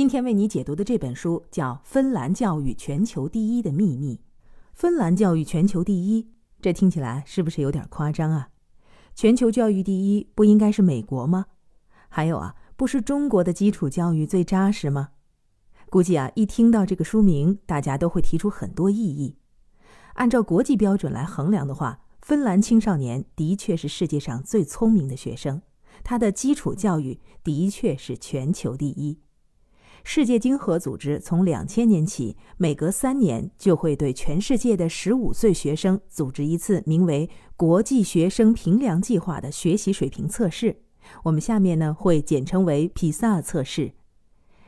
今天为你解读的这本书叫《芬兰教育全球第一的秘密》。芬兰教育全球第一，这听起来是不是有点夸张啊？全球教育第一不应该是美国吗？还有啊，不是中国的基础教育最扎实吗？估计啊，一听到这个书名，大家都会提出很多异议。按照国际标准来衡量的话，芬兰青少年的确是世界上最聪明的学生，他的基础教育的确是全球第一。世界经合组织从两千年起，每隔三年就会对全世界的十五岁学生组织一次名为“国际学生评量计划”的学习水平测试。我们下面呢会简称为 PISA 测试。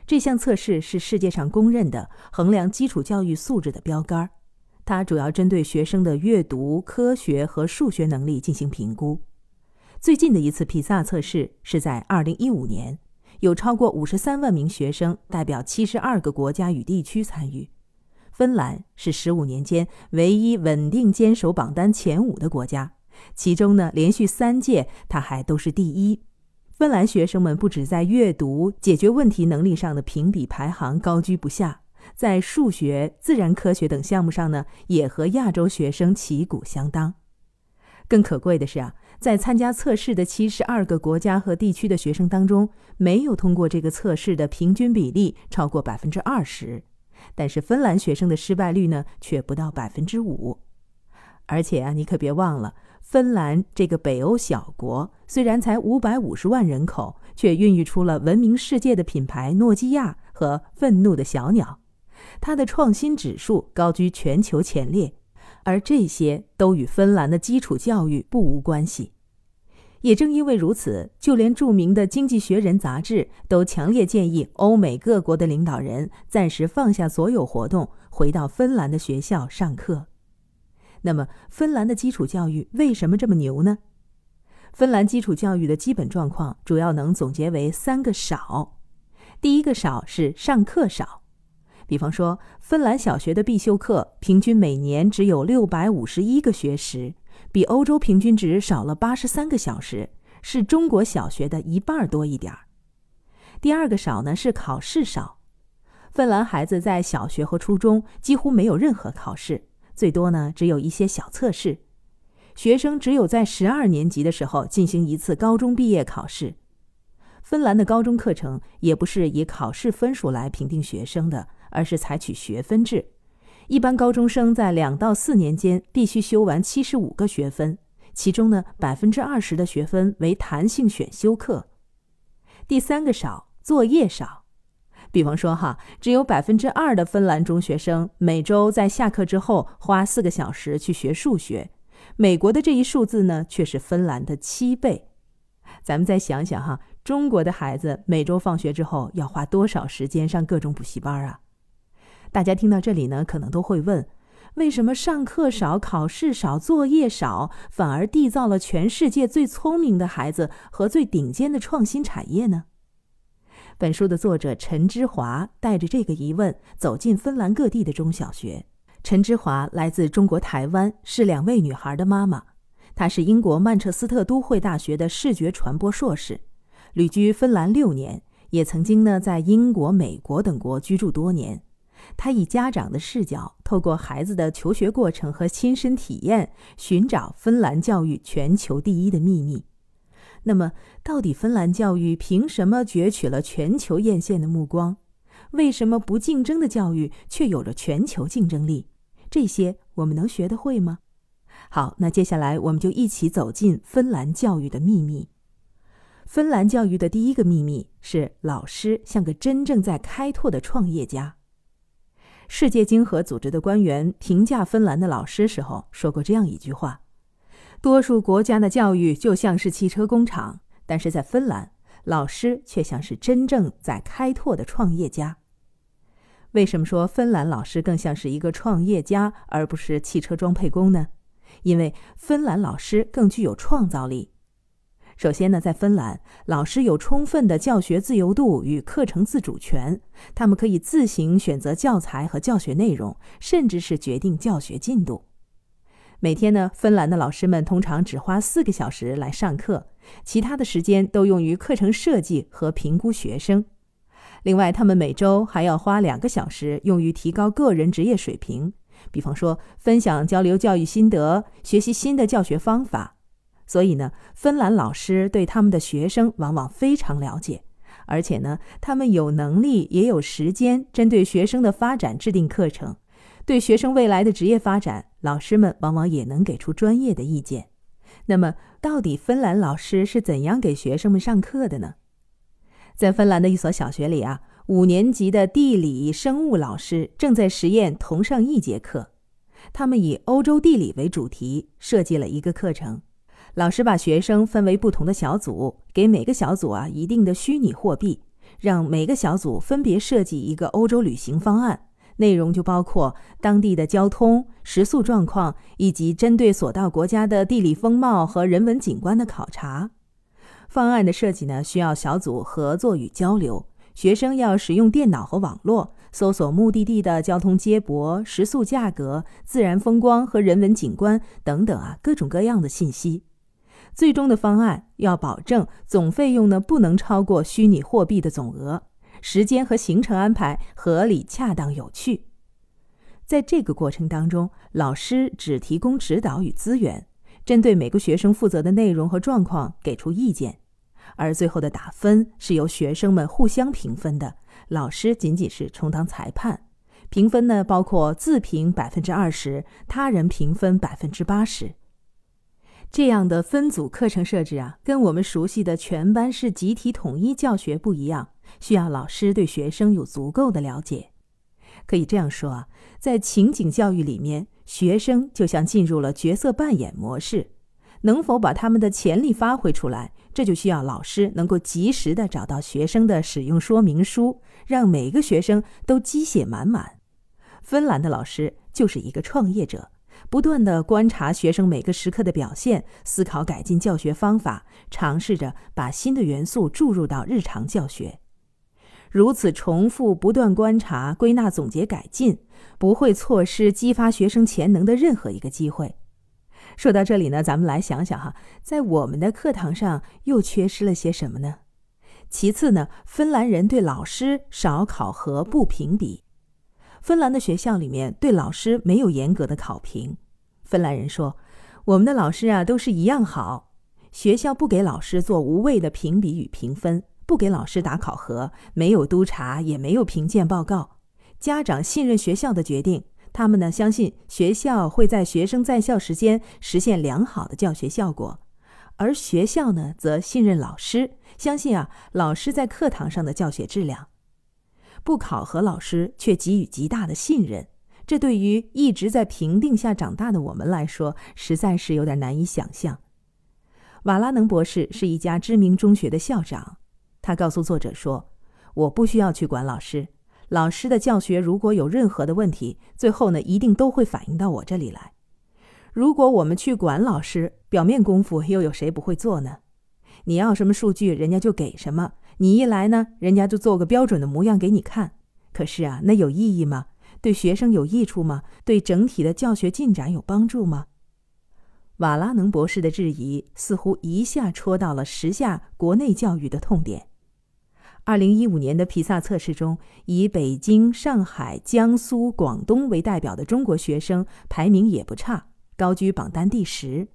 这项测试是世界上公认的衡量基础教育素质的标杆儿，它主要针对学生的阅读、科学和数学能力进行评估。最近的一次 PISA 测试是在二零一五年。有超过五十三万名学生代表七十二个国家与地区参与。芬兰是十五年间唯一稳定坚守榜单前五的国家，其中呢，连续三届它还都是第一。芬兰学生们不止在阅读、解决问题能力上的评比排行高居不下，在数学、自然科学等项目上呢，也和亚洲学生旗鼓相当。更可贵的是啊。在参加测试的七十二个国家和地区的学生当中，没有通过这个测试的平均比例超过百分之二十。但是芬兰学生的失败率呢，却不到百分之五。而且啊，你可别忘了，芬兰这个北欧小国虽然才五百五十万人口，却孕育出了闻名世界的品牌诺基亚和愤怒的小鸟，它的创新指数高居全球前列。而这些都与芬兰的基础教育不无关系。也正因为如此，就连著名的《经济学人》杂志都强烈建议欧美各国的领导人暂时放下所有活动，回到芬兰的学校上课。那么，芬兰的基础教育为什么这么牛呢？芬兰基础教育的基本状况主要能总结为三个少：第一个少是上课少。比方说，芬兰小学的必修课平均每年只有六百五十一个学时，比欧洲平均值少了八十三个小时，是中国小学的一半多一点儿。第二个少呢是考试少，芬兰孩子在小学和初中几乎没有任何考试，最多呢只有一些小测试，学生只有在十二年级的时候进行一次高中毕业考试。芬兰的高中课程也不是以考试分数来评定学生的。而是采取学分制，一般高中生在两到四年间必须修完七十五个学分，其中呢百分之二十的学分为弹性选修课。第三个少作业少，比方说哈，只有百分之二的芬兰中学生每周在下课之后花四个小时去学数学，美国的这一数字呢却是芬兰的七倍。咱们再想想哈，中国的孩子每周放学之后要花多少时间上各种补习班啊？大家听到这里呢，可能都会问：为什么上课少、考试少、作业少，反而缔造了全世界最聪明的孩子和最顶尖的创新产业呢？本书的作者陈之华带着这个疑问走进芬兰各地的中小学。陈之华来自中国台湾，是两位女孩的妈妈。她是英国曼彻斯特都会大学的视觉传播硕士，旅居芬兰六年，也曾经呢在英国、美国等国居住多年。他以家长的视角，透过孩子的求学过程和亲身体验，寻找芬兰教育全球第一的秘密。那么，到底芬兰教育凭什么攫取了全球艳羡的目光？为什么不竞争的教育却有着全球竞争力？这些我们能学得会吗？好，那接下来我们就一起走进芬兰教育的秘密。芬兰教育的第一个秘密是，老师像个真正在开拓的创业家。世界经合组织的官员评价芬兰的老师时候说过这样一句话：“多数国家的教育就像是汽车工厂，但是在芬兰，老师却像是真正在开拓的创业家。”为什么说芬兰老师更像是一个创业家，而不是汽车装配工呢？因为芬兰老师更具有创造力。首先呢，在芬兰，老师有充分的教学自由度与课程自主权，他们可以自行选择教材和教学内容，甚至是决定教学进度。每天呢，芬兰的老师们通常只花四个小时来上课，其他的时间都用于课程设计和评估学生。另外，他们每周还要花两个小时用于提高个人职业水平，比方说分享交流教育心得、学习新的教学方法。所以呢，芬兰老师对他们的学生往往非常了解，而且呢，他们有能力也有时间针对学生的发展制定课程，对学生未来的职业发展，老师们往往也能给出专业的意见。那么，到底芬兰老师是怎样给学生们上课的呢？在芬兰的一所小学里啊，五年级的地理、生物老师正在实验同上一节课，他们以欧洲地理为主题设计了一个课程。老师把学生分为不同的小组，给每个小组啊一定的虚拟货币，让每个小组分别设计一个欧洲旅行方案。内容就包括当地的交通、食宿状况，以及针对所到国家的地理风貌和人文景观的考察。方案的设计呢，需要小组合作与交流。学生要使用电脑和网络，搜索目的地的交通接驳、食宿价格、自然风光和人文景观等等啊各种各样的信息。最终的方案要保证总费用呢不能超过虚拟货币的总额，时间和行程安排合理恰当有趣。在这个过程当中，老师只提供指导与资源，针对每个学生负责的内容和状况给出意见，而最后的打分是由学生们互相评分的，老师仅仅是充当裁判。评分呢包括自评百分之二十，他人评分百分之八十。这样的分组课程设置啊，跟我们熟悉的全班是集体统一教学不一样，需要老师对学生有足够的了解。可以这样说啊，在情景教育里面，学生就像进入了角色扮演模式，能否把他们的潜力发挥出来，这就需要老师能够及时的找到学生的使用说明书，让每个学生都积血满满。芬兰的老师就是一个创业者。不断的观察学生每个时刻的表现，思考改进教学方法，尝试着把新的元素注入到日常教学。如此重复，不断观察、归纳、总结、改进，不会错失激发学生潜能的任何一个机会。说到这里呢，咱们来想想哈，在我们的课堂上又缺失了些什么呢？其次呢，芬兰人对老师少考核、不评比。芬兰的学校里面对老师没有严格的考评。芬兰人说，我们的老师啊都是一样好。学校不给老师做无谓的评比与评分，不给老师打考核，没有督查，也没有评鉴报告。家长信任学校的决定，他们呢相信学校会在学生在校时间实现良好的教学效果，而学校呢则信任老师，相信啊老师在课堂上的教学质量。不考核老师，却给予极大的信任，这对于一直在评定下长大的我们来说，实在是有点难以想象。瓦拉能博士是一家知名中学的校长，他告诉作者说：“我不需要去管老师，老师的教学如果有任何的问题，最后呢一定都会反映到我这里来。如果我们去管老师，表面功夫又有谁不会做呢？你要什么数据，人家就给什么。”你一来呢，人家就做个标准的模样给你看，可是啊，那有意义吗？对学生有益处吗？对整体的教学进展有帮助吗？瓦拉能博士的质疑似乎一下戳到了时下国内教育的痛点。二零一五年的皮萨测试中，以北京、上海、江苏、广东为代表的中国学生排名也不差，高居榜单第十。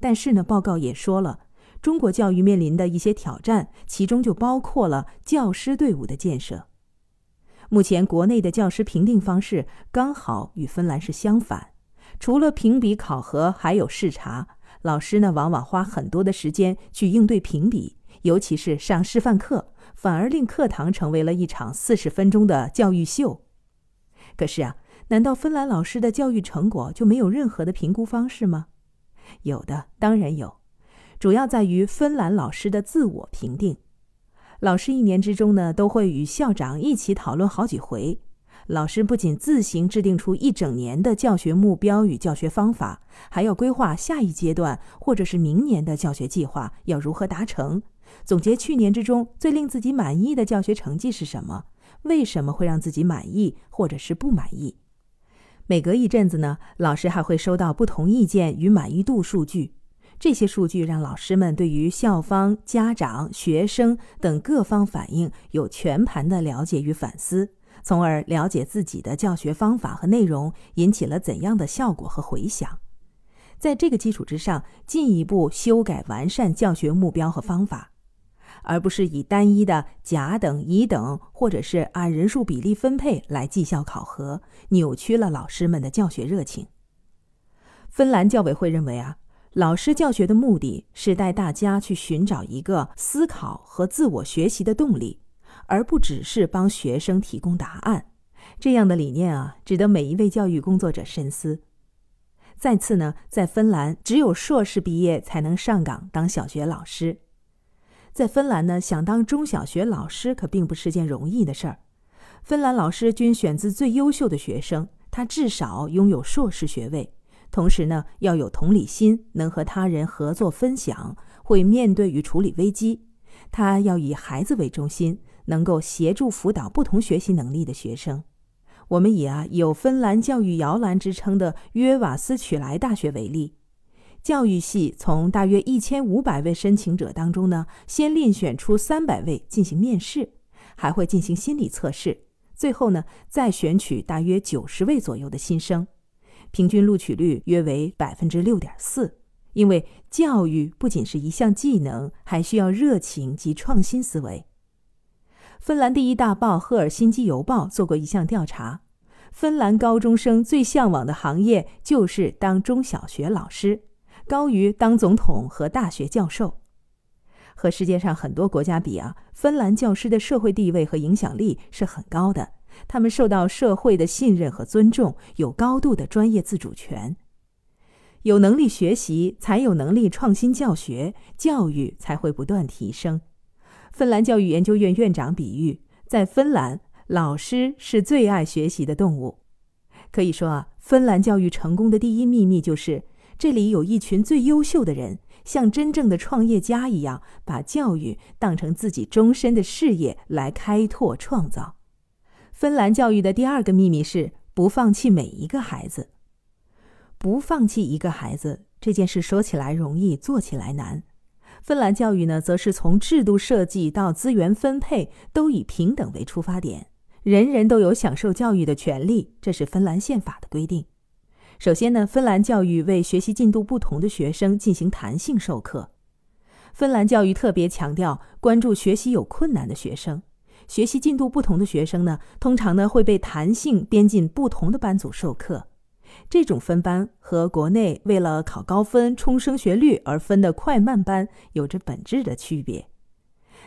但是呢，报告也说了。中国教育面临的一些挑战，其中就包括了教师队伍的建设。目前国内的教师评定方式刚好与芬兰是相反，除了评比考核，还有视察。老师呢，往往花很多的时间去应对评比，尤其是上示范课，反而令课堂成为了一场四十分钟的教育秀。可是啊，难道芬兰老师的教育成果就没有任何的评估方式吗？有的，当然有。主要在于芬兰老师的自我评定。老师一年之中呢，都会与校长一起讨论好几回。老师不仅自行制定出一整年的教学目标与教学方法，还要规划下一阶段或者是明年的教学计划要如何达成。总结去年之中最令自己满意的教学成绩是什么？为什么会让自己满意，或者是不满意？每隔一阵子呢，老师还会收到不同意见与满意度数据。这些数据让老师们对于校方、家长、学生等各方反应有全盘的了解与反思，从而了解自己的教学方法和内容引起了怎样的效果和回响。在这个基础之上，进一步修改完善教学目标和方法，而不是以单一的甲等、乙等，或者是按人数比例分配来绩效考核，扭曲了老师们的教学热情。芬兰教委会认为啊。老师教学的目的是带大家去寻找一个思考和自我学习的动力，而不只是帮学生提供答案。这样的理念啊，值得每一位教育工作者深思。再次呢，在芬兰，只有硕士毕业才能上岗当小学老师。在芬兰呢，想当中小学老师可并不是件容易的事儿。芬兰老师均选自最优秀的学生，他至少拥有硕士学位。同时呢，要有同理心，能和他人合作分享，会面对与处理危机。他要以孩子为中心，能够协助辅导不同学习能力的学生。我们以啊有芬兰教育摇篮之称的约瓦斯曲莱大学为例，教育系从大约一千五百位申请者当中呢，先另选出三百位进行面试，还会进行心理测试，最后呢，再选取大约九十位左右的新生。平均录取率约为百分之六点四，因为教育不仅是一项技能，还需要热情及创新思维。芬兰第一大报赫尔辛基邮报做过一项调查，芬兰高中生最向往的行业就是当中小学老师，高于当总统和大学教授。和世界上很多国家比啊，芬兰教师的社会地位和影响力是很高的。他们受到社会的信任和尊重，有高度的专业自主权，有能力学习，才有能力创新教学，教育才会不断提升。芬兰教育研究院院长比喻，在芬兰，老师是最爱学习的动物。可以说啊，芬兰教育成功的第一秘密就是，这里有一群最优秀的人，像真正的创业家一样，把教育当成自己终身的事业来开拓创造。芬兰教育的第二个秘密是不放弃每一个孩子，不放弃一个孩子这件事说起来容易，做起来难。芬兰教育呢，则是从制度设计到资源分配都以平等为出发点，人人都有享受教育的权利，这是芬兰宪法的规定。首先呢，芬兰教育为学习进度不同的学生进行弹性授课。芬兰教育特别强调关注学习有困难的学生。学习进度不同的学生呢，通常呢会被弹性编进不同的班组授课。这种分班和国内为了考高分冲升学率而分的快慢班有着本质的区别。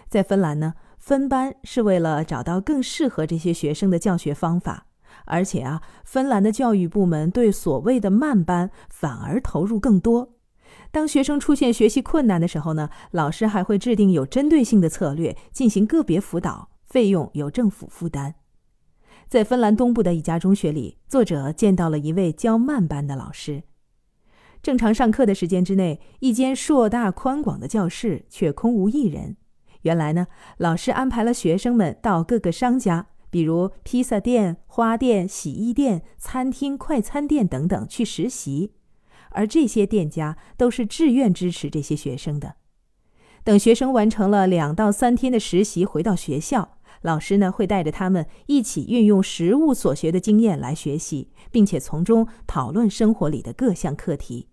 在芬兰呢，分班是为了找到更适合这些学生的教学方法，而且啊，芬兰的教育部门对所谓的慢班反而投入更多。当学生出现学习困难的时候呢，老师还会制定有针对性的策略进行个别辅导。费用由政府负担。在芬兰东部的一家中学里，作者见到了一位教慢班的老师。正常上课的时间之内，一间硕大宽广的教室却空无一人。原来呢，老师安排了学生们到各个商家，比如披萨店、花店、洗衣店、餐厅、快餐店等等去实习，而这些店家都是志愿支持这些学生的。等学生完成了两到三天的实习，回到学校。老师呢会带着他们一起运用实物所学的经验来学习，并且从中讨论生活里的各项课题。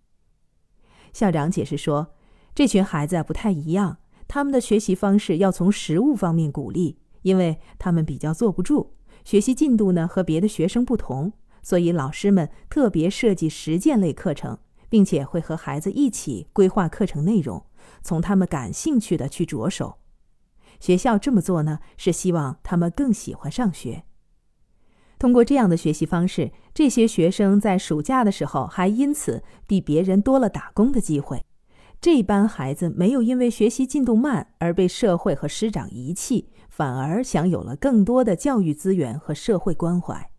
校长解释说，这群孩子不太一样，他们的学习方式要从实物方面鼓励，因为他们比较坐不住，学习进度呢和别的学生不同，所以老师们特别设计实践类课程，并且会和孩子一起规划课程内容，从他们感兴趣的去着手。学校这么做呢，是希望他们更喜欢上学。通过这样的学习方式，这些学生在暑假的时候还因此比别人多了打工的机会。这班孩子没有因为学习进度慢而被社会和师长遗弃，反而享有了更多的教育资源和社会关怀。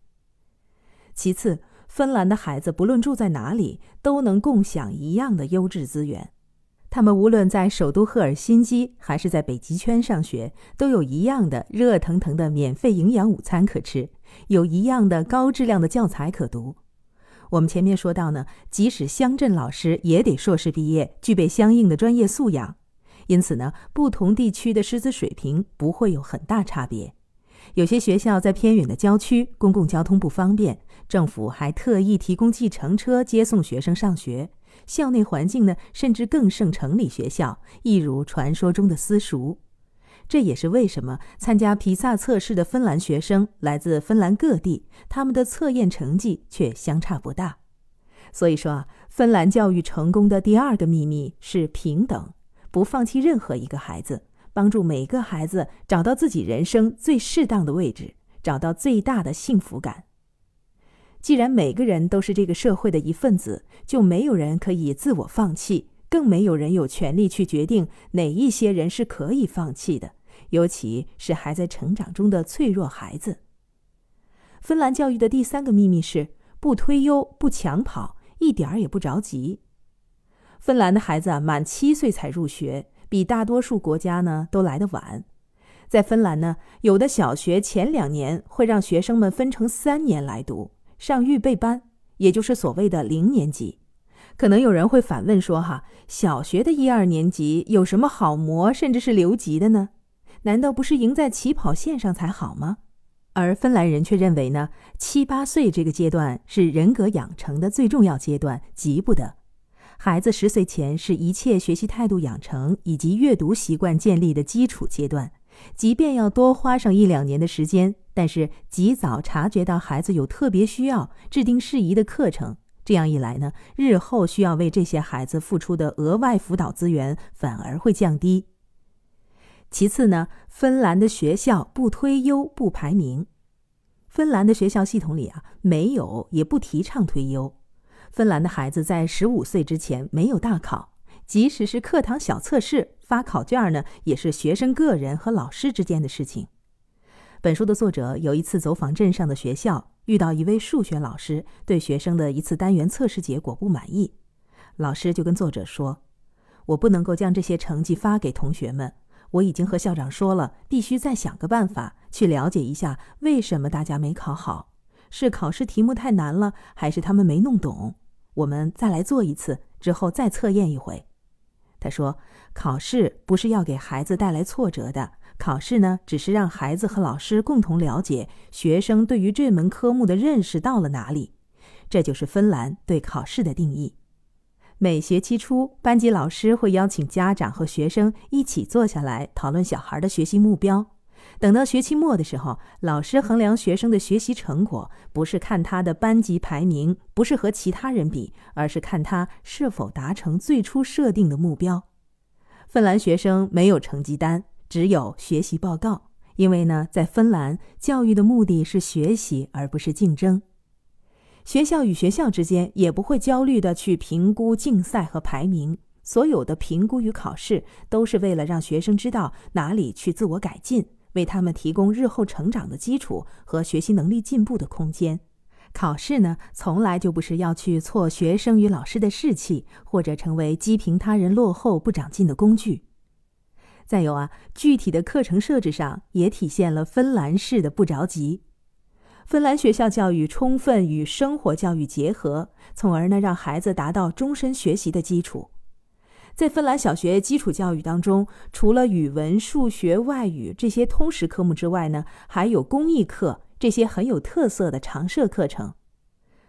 其次，芬兰的孩子不论住在哪里，都能共享一样的优质资源。他们无论在首都赫尔辛基，还是在北极圈上学，都有一样的热腾腾的免费营养午餐可吃，有一样的高质量的教材可读。我们前面说到呢，即使乡镇老师也得硕士毕业，具备相应的专业素养。因此呢，不同地区的师资水平不会有很大差别。有些学校在偏远的郊区，公共交通不方便，政府还特意提供计程车接送学生上学。校内环境呢，甚至更胜城里学校，一如传说中的私塾。这也是为什么参加皮萨测试的芬兰学生来自芬兰各地，他们的测验成绩却相差不大。所以说啊，芬兰教育成功的第二个秘密是平等，不放弃任何一个孩子，帮助每个孩子找到自己人生最适当的位置，找到最大的幸福感。既然每个人都是这个社会的一份子，就没有人可以自我放弃，更没有人有权利去决定哪一些人是可以放弃的，尤其是还在成长中的脆弱孩子。芬兰教育的第三个秘密是不推优、不抢跑，一点儿也不着急。芬兰的孩子满七岁才入学，比大多数国家呢都来得晚。在芬兰呢，有的小学前两年会让学生们分成三年来读。上预备班，也就是所谓的零年级。可能有人会反问说：“哈，小学的一二年级有什么好磨，甚至是留级的呢？难道不是赢在起跑线上才好吗？”而芬兰人却认为呢，七八岁这个阶段是人格养成的最重要阶段，急不得。孩子十岁前是一切学习态度养成以及阅读习惯建立的基础阶段，即便要多花上一两年的时间。但是，及早察觉到孩子有特别需要，制定适宜的课程，这样一来呢，日后需要为这些孩子付出的额外辅导资源反而会降低。其次呢，芬兰的学校不推优不排名，芬兰的学校系统里啊，没有也不提倡推优。芬兰的孩子在十五岁之前没有大考，即使是课堂小测试发考卷呢，也是学生个人和老师之间的事情。本书的作者有一次走访镇上的学校，遇到一位数学老师对学生的一次单元测试结果不满意。老师就跟作者说：“我不能够将这些成绩发给同学们，我已经和校长说了，必须再想个办法去了解一下为什么大家没考好，是考试题目太难了，还是他们没弄懂？我们再来做一次，之后再测验一回。”他说：“考试不是要给孩子带来挫折的。”考试呢，只是让孩子和老师共同了解学生对于这门科目的认识到了哪里。这就是芬兰对考试的定义。每学期初，班级老师会邀请家长和学生一起坐下来讨论小孩的学习目标。等到学期末的时候，老师衡量学生的学习成果，不是看他的班级排名，不是和其他人比，而是看他是否达成最初设定的目标。芬兰学生没有成绩单。只有学习报告，因为呢，在芬兰，教育的目的是学习而不是竞争。学校与学校之间也不会焦虑的去评估竞赛和排名。所有的评估与考试都是为了让学生知道哪里去自我改进，为他们提供日后成长的基础和学习能力进步的空间。考试呢，从来就不是要去挫学生与老师的士气，或者成为批评他人落后不长进的工具。再有啊，具体的课程设置上也体现了芬兰式的不着急。芬兰学校教育充分与生活教育结合，从而呢让孩子达到终身学习的基础。在芬兰小学基础教育当中，除了语文、数学、外语这些通识科目之外呢，还有公益课这些很有特色的常设课程。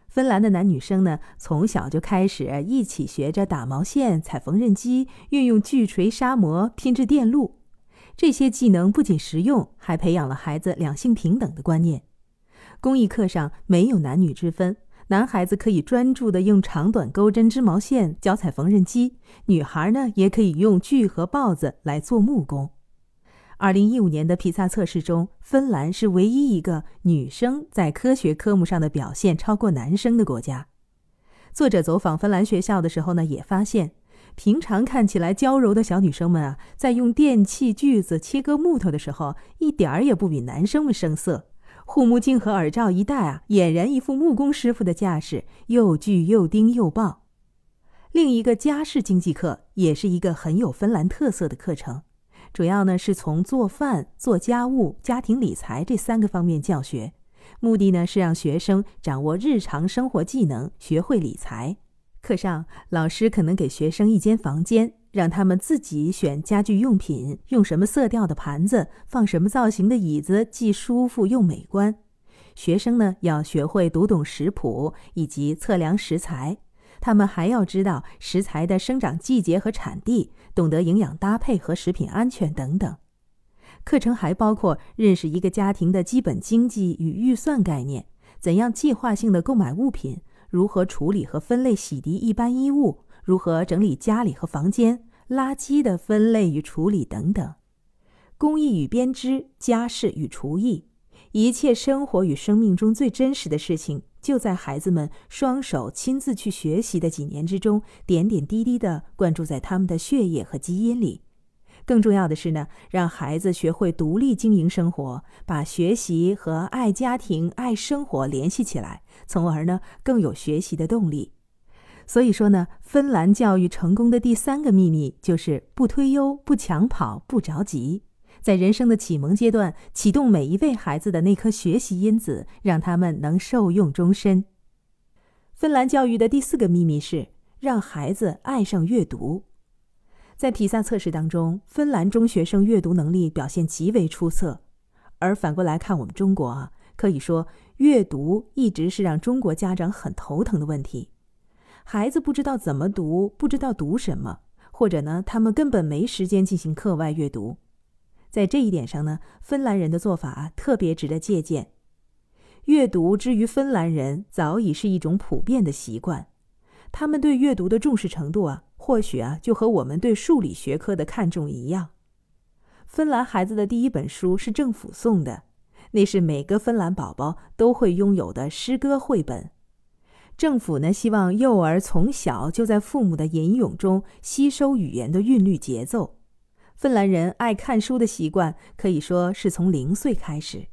芬兰的男女生呢，从小就开始一起学着打毛线、踩缝纫机、运用锯锤、砂磨、拼制电路。这些技能不仅实用，还培养了孩子两性平等的观念。工艺课上没有男女之分，男孩子可以专注地用长短钩针织毛线、脚踩缝纫机，女孩呢也可以用锯和刨子来做木工。二零一五年的皮萨测试中，芬兰是唯一一个女生在科学科目上的表现超过男生的国家。作者走访芬兰学校的时候呢，也发现，平常看起来娇柔的小女生们啊，在用电器锯子切割木头的时候，一点儿也不比男生们生涩。护目镜和耳罩一戴啊，俨然一副木工师傅的架势，又锯又钉又刨。另一个家事经济课，也是一个很有芬兰特色的课程。主要呢是从做饭、做家务、家庭理财这三个方面教学，目的呢是让学生掌握日常生活技能，学会理财。课上，老师可能给学生一间房间，让他们自己选家具用品，用什么色调的盘子，放什么造型的椅子，既舒服又美观。学生呢要学会读懂食谱以及测量食材。他们还要知道食材的生长季节和产地，懂得营养搭配和食品安全等等。课程还包括认识一个家庭的基本经济与预算概念，怎样计划性的购买物品，如何处理和分类洗涤一般衣物，如何整理家里和房间，垃圾的分类与处理等等。工艺与编织，家事与厨艺，一切生活与生命中最真实的事情。就在孩子们双手亲自去学习的几年之中，点点滴滴的灌注在他们的血液和基因里。更重要的是呢，让孩子学会独立经营生活，把学习和爱家庭、爱生活联系起来，从而呢更有学习的动力。所以说呢，芬兰教育成功的第三个秘密就是不推优、不抢跑、不着急。在人生的启蒙阶段，启动每一位孩子的那颗学习因子，让他们能受用终身。芬兰教育的第四个秘密是让孩子爱上阅读。在体萨测试当中，芬兰中学生阅读能力表现极为出色，而反过来看我们中国啊，可以说阅读一直是让中国家长很头疼的问题。孩子不知道怎么读，不知道读什么，或者呢，他们根本没时间进行课外阅读。在这一点上呢，芬兰人的做法特别值得借鉴。阅读之于芬兰人早已是一种普遍的习惯，他们对阅读的重视程度啊，或许啊就和我们对数理学科的看重一样。芬兰孩子的第一本书是政府送的，那是每个芬兰宝宝都会拥有的诗歌绘本。政府呢希望幼儿从小就在父母的吟咏中吸收语言的韵律节奏。芬兰人爱看书的习惯可以说是从零岁开始。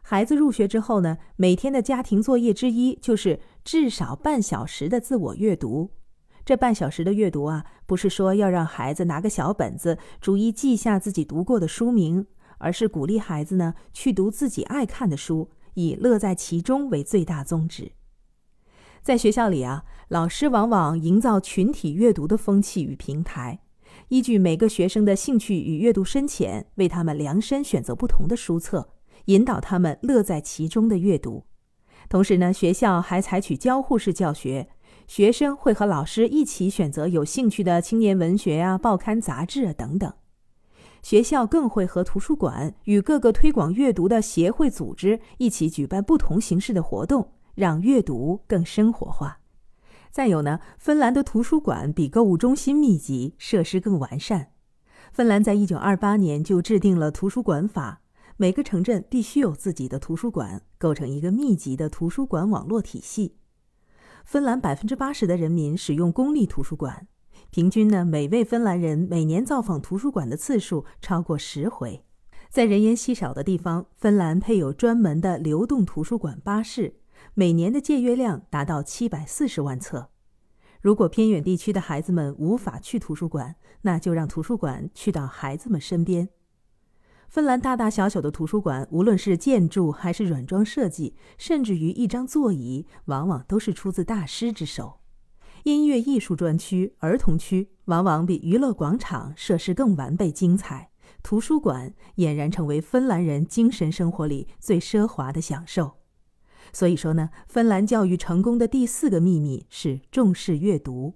孩子入学之后呢，每天的家庭作业之一就是至少半小时的自我阅读。这半小时的阅读啊，不是说要让孩子拿个小本子逐一记下自己读过的书名，而是鼓励孩子呢去读自己爱看的书，以乐在其中为最大宗旨。在学校里啊，老师往往营造群体阅读的风气与平台。依据每个学生的兴趣与阅读深浅，为他们量身选择不同的书册，引导他们乐在其中的阅读。同时呢，学校还采取交互式教学，学生会和老师一起选择有兴趣的青年文学啊、报刊杂志啊等等。学校更会和图书馆与各个推广阅读的协会组织一起举办不同形式的活动，让阅读更生活化。再有呢，芬兰的图书馆比购物中心密集，设施更完善。芬兰在一九二八年就制定了图书馆法，每个城镇必须有自己的图书馆，构成一个密集的图书馆网络体系。芬兰百分之八十的人民使用公立图书馆，平均呢，每位芬兰人每年造访图书馆的次数超过十回。在人烟稀少的地方，芬兰配有专门的流动图书馆巴士。每年的借阅量达到七百四十万册。如果偏远地区的孩子们无法去图书馆，那就让图书馆去到孩子们身边。芬兰大大小小的图书馆，无论是建筑还是软装设计，甚至于一张座椅，往往都是出自大师之手。音乐艺术专区、儿童区，往往比娱乐广场设施更完备、精彩。图书馆俨然成为芬兰人精神生活里最奢华的享受。所以说呢，芬兰教育成功的第四个秘密是重视阅读。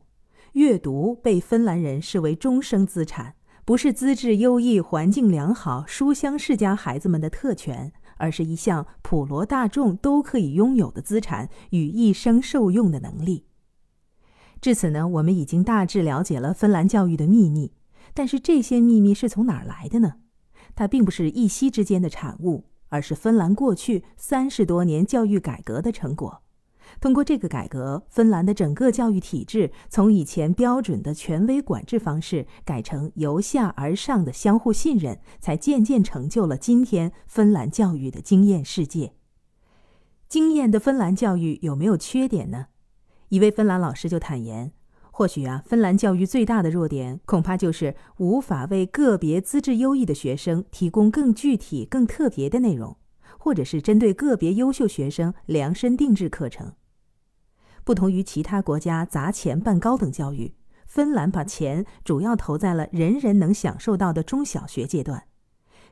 阅读被芬兰人视为终生资产，不是资质优异、环境良好、书香世家孩子们的特权，而是一项普罗大众都可以拥有的资产与一生受用的能力。至此呢，我们已经大致了解了芬兰教育的秘密。但是这些秘密是从哪儿来的呢？它并不是一夕之间的产物。而是芬兰过去三十多年教育改革的成果。通过这个改革，芬兰的整个教育体制从以前标准的权威管制方式，改成由下而上的相互信任，才渐渐成就了今天芬兰教育的经验世界。经验的芬兰教育有没有缺点呢？一位芬兰老师就坦言。或许啊，芬兰教育最大的弱点，恐怕就是无法为个别资质优异的学生提供更具体、更特别的内容，或者是针对个别优秀学生量身定制课程。不同于其他国家砸钱办高等教育，芬兰把钱主要投在了人人能享受到的中小学阶段。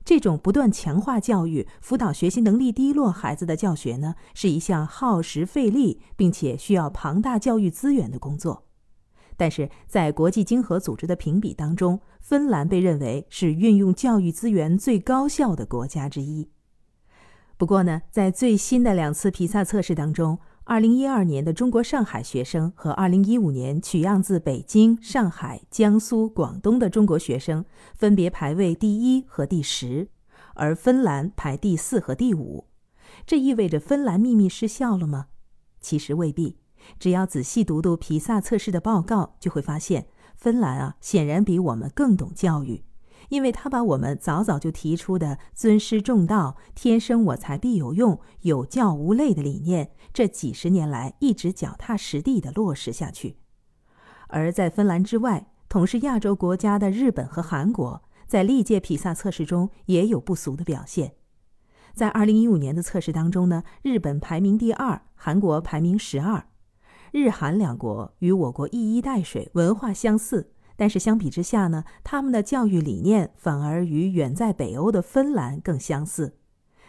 这种不断强化教育辅导学习能力低落孩子的教学呢，是一项耗时费力，并且需要庞大教育资源的工作。但是在国际经合组织的评比当中，芬兰被认为是运用教育资源最高效的国家之一。不过呢，在最新的两次皮萨测试当中，2012年的中国上海学生和2015年取样自北京、上海、江苏、广东的中国学生分别排位第一和第十，而芬兰排第四和第五。这意味着芬兰秘密失效了吗？其实未必。只要仔细读读皮萨测试的报告，就会发现，芬兰啊，显然比我们更懂教育，因为他把我们早早就提出的“尊师重道，天生我材必有用，有教无类”的理念，这几十年来一直脚踏实地的落实下去。而在芬兰之外，同是亚洲国家的日本和韩国，在历届皮萨测试中也有不俗的表现。在二零一五年的测试当中呢，日本排名第二，韩国排名十二。日韩两国与我国一衣带水，文化相似，但是相比之下呢，他们的教育理念反而与远在北欧的芬兰更相似。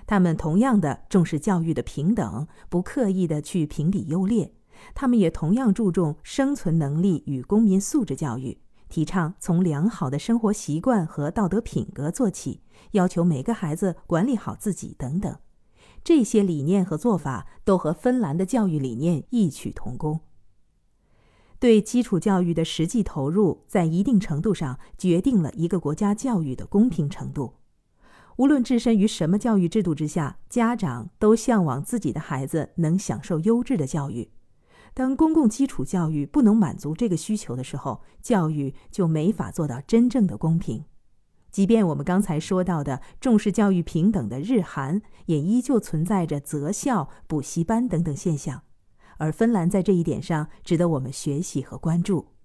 他们同样的重视教育的平等，不刻意的去评比优劣。他们也同样注重生存能力与公民素质教育，提倡从良好的生活习惯和道德品格做起，要求每个孩子管理好自己等等。这些理念和做法都和芬兰的教育理念异曲同工。对基础教育的实际投入，在一定程度上决定了一个国家教育的公平程度。无论置身于什么教育制度之下，家长都向往自己的孩子能享受优质的教育。当公共基础教育不能满足这个需求的时候，教育就没法做到真正的公平。即便我们刚才说到的重视教育平等的日韩，也依旧存在着择校、补习班等等现象，而芬兰在这一点上值得我们学习和关注。